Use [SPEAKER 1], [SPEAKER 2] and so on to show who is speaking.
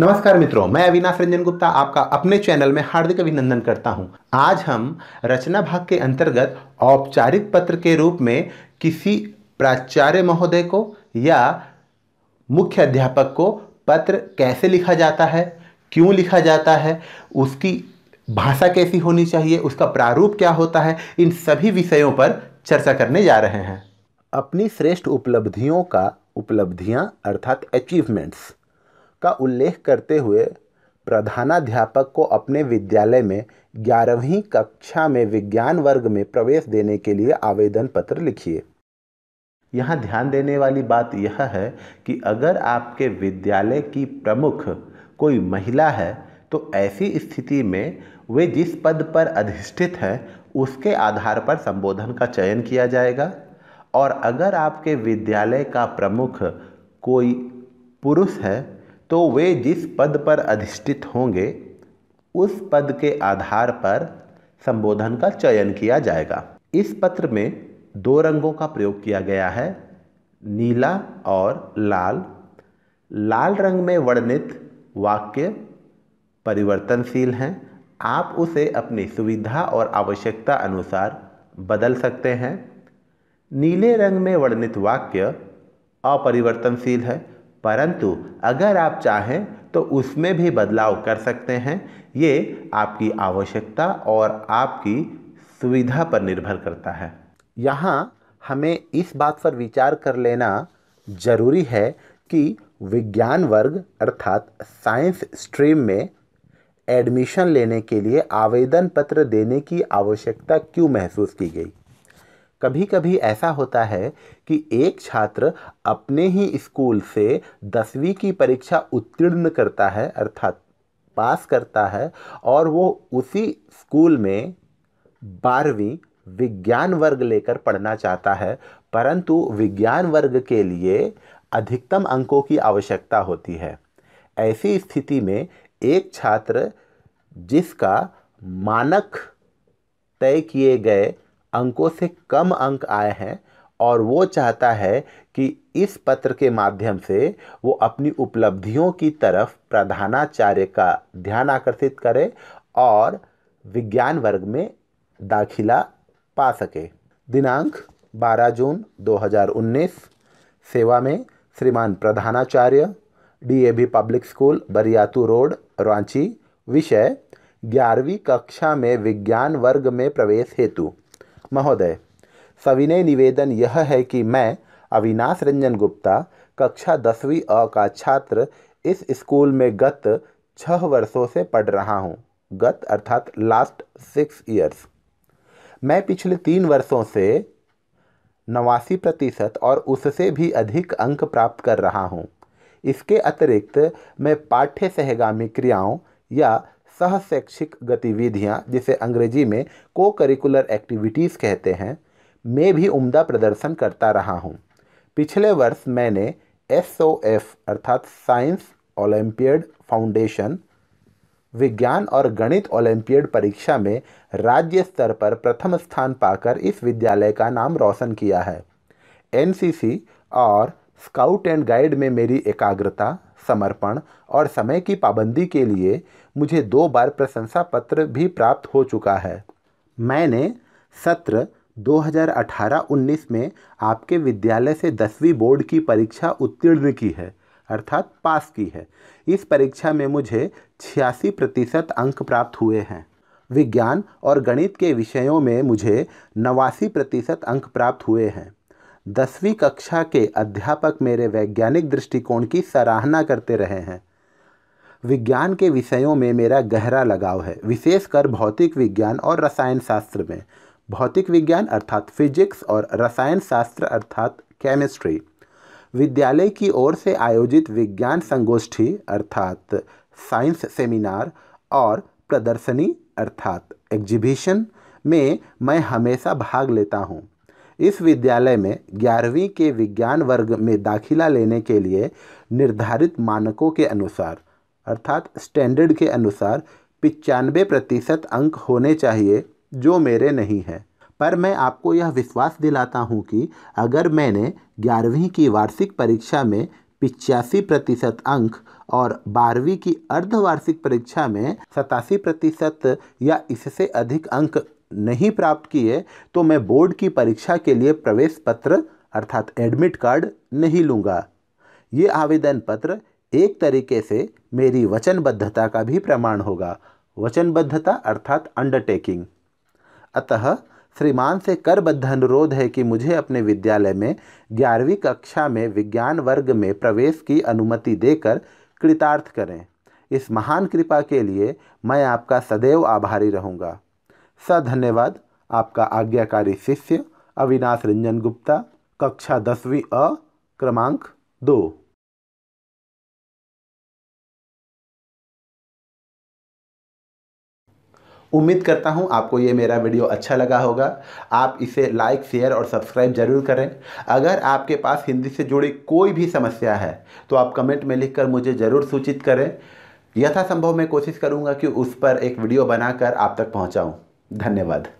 [SPEAKER 1] नमस्कार मित्रों मैं अविनाश रंजन गुप्ता आपका अपने चैनल में हार्दिक अभिनंदन करता हूं। आज हम रचना भाग के अंतर्गत औपचारिक पत्र के रूप में किसी प्राचार्य महोदय को या मुख्य अध्यापक को पत्र कैसे लिखा जाता है क्यों लिखा जाता है उसकी भाषा कैसी होनी चाहिए उसका प्रारूप क्या होता है इन सभी विषयों पर चर्चा करने जा रहे हैं अपनी श्रेष्ठ उपलब्धियों का उपलब्धियां अर्थात अचीवमेंट्स का उल्लेख करते हुए प्रधानाध्यापक को अपने विद्यालय में ग्यारहवीं कक्षा में विज्ञान वर्ग में प्रवेश देने के लिए आवेदन पत्र लिखिए यहाँ ध्यान देने वाली बात यह है कि अगर आपके विद्यालय की प्रमुख कोई महिला है तो ऐसी स्थिति में वे जिस पद पर अधिष्ठित हैं उसके आधार पर संबोधन का चयन किया जाएगा और अगर आपके विद्यालय का प्रमुख कोई पुरुष है तो वे जिस पद पर अधिष्ठित होंगे उस पद के आधार पर संबोधन का चयन किया जाएगा इस पत्र में दो रंगों का प्रयोग किया गया है नीला और लाल लाल रंग में वर्णित वाक्य परिवर्तनशील हैं आप उसे अपनी सुविधा और आवश्यकता अनुसार बदल सकते हैं नीले रंग में वर्णित वाक्य अपरिवर्तनशील है परंतु अगर आप चाहें तो उसमें भी बदलाव कर सकते हैं ये आपकी आवश्यकता और आपकी सुविधा पर निर्भर करता है यहाँ हमें इस बात पर विचार कर लेना जरूरी है कि विज्ञान वर्ग अर्थात साइंस स्ट्रीम में एडमिशन लेने के लिए आवेदन पत्र देने की आवश्यकता क्यों महसूस की गई कभी कभी ऐसा होता है कि एक छात्र अपने ही स्कूल से दसवीं की परीक्षा उत्तीर्ण करता है अर्थात पास करता है और वो उसी स्कूल में बारहवीं विज्ञान वर्ग लेकर पढ़ना चाहता है परंतु विज्ञान वर्ग के लिए अधिकतम अंकों की आवश्यकता होती है ऐसी स्थिति में एक छात्र जिसका मानक तय किए गए अंकों से कम अंक आए हैं और वो चाहता है कि इस पत्र के माध्यम से वो अपनी उपलब्धियों की तरफ प्रधानाचार्य का ध्यान आकर्षित करे और विज्ञान वर्ग में दाखिला पा सके दिनांक 12 जून 2019 सेवा में श्रीमान प्रधानाचार्य DAV public school Bariatu road Ranchi विषय ग्यारहवीं कक्षा में विज्ञान वर्ग में प्रवेश हेतु महोदय सविनय निवेदन यह है कि मैं अविनाश रंजन गुप्ता कक्षा दसवीं अ का छात्र इस स्कूल में गत छह वर्षों से पढ़ रहा हूँ गत अर्थात लास्ट सिक्स ईयर्स मैं पिछले तीन वर्षों से नवासी प्रतिशत और उससे भी अधिक अंक प्राप्त कर रहा हूँ इसके अतिरिक्त मैं पाठ्य सहगामी क्रियाओं या सह शैक्षिक गतिविधियाँ जिसे अंग्रेजी में को करिकुलर एक्टिविटीज़ कहते हैं मैं भी उम्दा प्रदर्शन करता रहा हूँ पिछले वर्ष मैंने एस ओ एफ अर्थात साइंस ओलम्पियड फाउंडेशन विज्ञान और गणित ओलंपियड परीक्षा में राज्य स्तर पर प्रथम स्थान पाकर इस विद्यालय का नाम रोशन किया है एनसीसी और स्काउट एंड गाइड में मेरी एकाग्रता समर्पण और समय की पाबंदी के लिए मुझे दो बार प्रशंसा पत्र भी प्राप्त हो चुका है मैंने सत्र 2018-19 में आपके विद्यालय से दसवीं बोर्ड की परीक्षा उत्तीर्ण की है अर्थात पास की है इस परीक्षा में मुझे छियासी प्रतिशत अंक प्राप्त हुए हैं विज्ञान और गणित के विषयों में मुझे नवासी प्रतिशत अंक प्राप्त हुए हैं दसवीं कक्षा के अध्यापक मेरे वैज्ञानिक दृष्टिकोण की सराहना करते रहे हैं विज्ञान के विषयों में मेरा गहरा लगाव है विशेषकर भौतिक विज्ञान और रसायन शास्त्र में भौतिक विज्ञान अर्थात फिजिक्स और रसायन शास्त्र अर्थात केमिस्ट्री विद्यालय की ओर से आयोजित विज्ञान संगोष्ठी अर्थात साइंस सेमिनार और प्रदर्शनी अर्थात एग्जीबिशन में मैं हमेशा भाग लेता हूँ इस विद्यालय में ग्यारहवीं के विज्ञान वर्ग में दाखिला लेने के लिए निर्धारित मानकों के अनुसार अर्थात स्टैंडर्ड के अनुसार पिचानवे प्रतिशत अंक होने चाहिए जो मेरे नहीं हैं पर मैं आपको यह विश्वास दिलाता हूँ कि अगर मैंने ग्यारहवीं की वार्षिक परीक्षा में पिचासी प्रतिशत अंक और बारहवीं की अर्धवार्षिक परीक्षा में सतासी प्रतिशत या इससे अधिक अंक नहीं प्राप्त किए तो मैं बोर्ड की परीक्षा के लिए प्रवेश पत्र अर्थात एडमिट कार्ड नहीं लूँगा ये आवेदन पत्र एक तरीके से मेरी वचनबद्धता का भी प्रमाण होगा वचनबद्धता अर्थात अंडरटेकिंग अतः श्रीमान से करबद्ध अनुरोध है कि मुझे अपने विद्यालय में ग्यारहवीं कक्षा में विज्ञान वर्ग में प्रवेश की अनुमति देकर कृतार्थ करें इस महान कृपा के लिए मैं आपका सदैव आभारी रहूँगा सधन्यवाद आपका आज्ञाकारी शिष्य अविनाश रंजन गुप्ता कक्षा दसवीं अ क्रमांक दो उम्मीद करता हूँ आपको ये मेरा वीडियो अच्छा लगा होगा आप इसे लाइक शेयर और सब्सक्राइब ज़रूर करें अगर आपके पास हिंदी से जुड़ी कोई भी समस्या है तो आप कमेंट में लिखकर मुझे ज़रूर सूचित करें यथासंभव मैं कोशिश करूँगा कि उस पर एक वीडियो बनाकर आप तक पहुँचाऊँ धन्यवाद